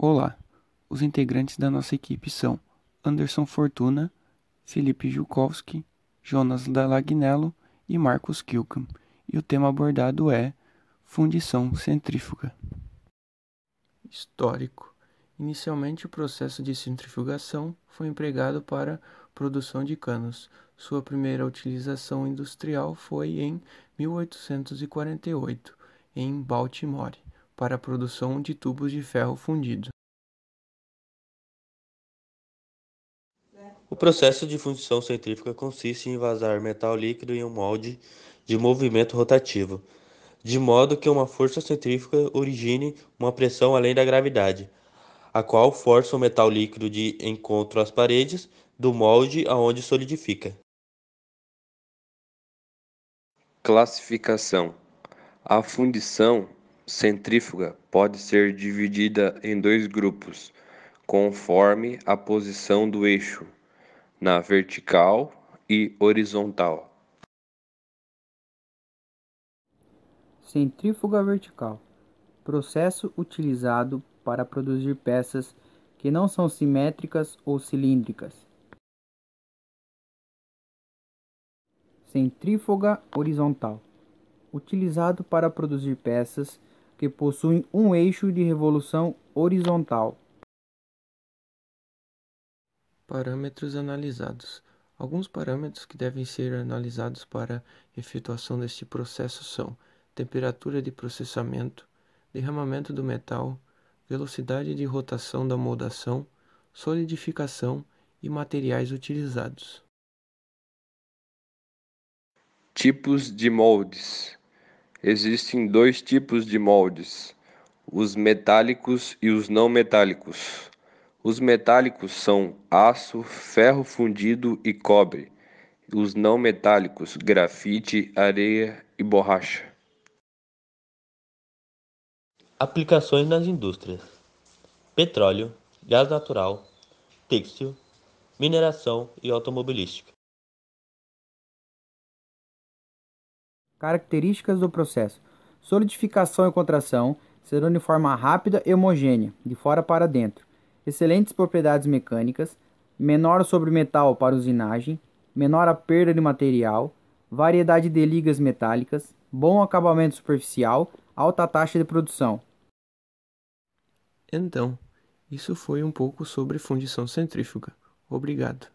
Olá, os integrantes da nossa equipe são Anderson Fortuna, Felipe Jukowski, Jonas Dalagnello e Marcos Kilkham, e o tema abordado é fundição centrífuga. Histórico. Inicialmente, o processo de centrifugação foi empregado para produção de canos. Sua primeira utilização industrial foi em 1848, em Baltimore para a produção de tubos de ferro fundido. O processo de fundição centrífuga consiste em vazar metal líquido em um molde de movimento rotativo, de modo que uma força centrífuga origine uma pressão além da gravidade, a qual força o metal líquido de encontro às paredes do molde aonde solidifica. Classificação: A fundição centrífuga pode ser dividida em dois grupos, conforme a posição do eixo, na vertical e horizontal. Centrífuga vertical processo utilizado para produzir peças que não são simétricas ou cilíndricas. Centrífuga horizontal utilizado para produzir peças que possuem um eixo de revolução horizontal. Parâmetros analisados. Alguns parâmetros que devem ser analisados para efetuação deste processo são temperatura de processamento, derramamento do metal, velocidade de rotação da moldação, solidificação e materiais utilizados. Tipos de moldes. Existem dois tipos de moldes: os metálicos e os não metálicos. Os metálicos são aço, ferro fundido e cobre. Os não metálicos: grafite, areia e borracha. Aplicações nas indústrias: petróleo, gás natural, têxtil, mineração e automobilística. Características do processo: solidificação e contração serão de forma rápida e homogênea, de fora para dentro. Excelentes propriedades mecânicas, menor sobre metal para usinagem, menor a perda de material, variedade de ligas metálicas, bom acabamento superficial, alta taxa de produção. Então, isso foi um pouco sobre fundição centrífuga. Obrigado.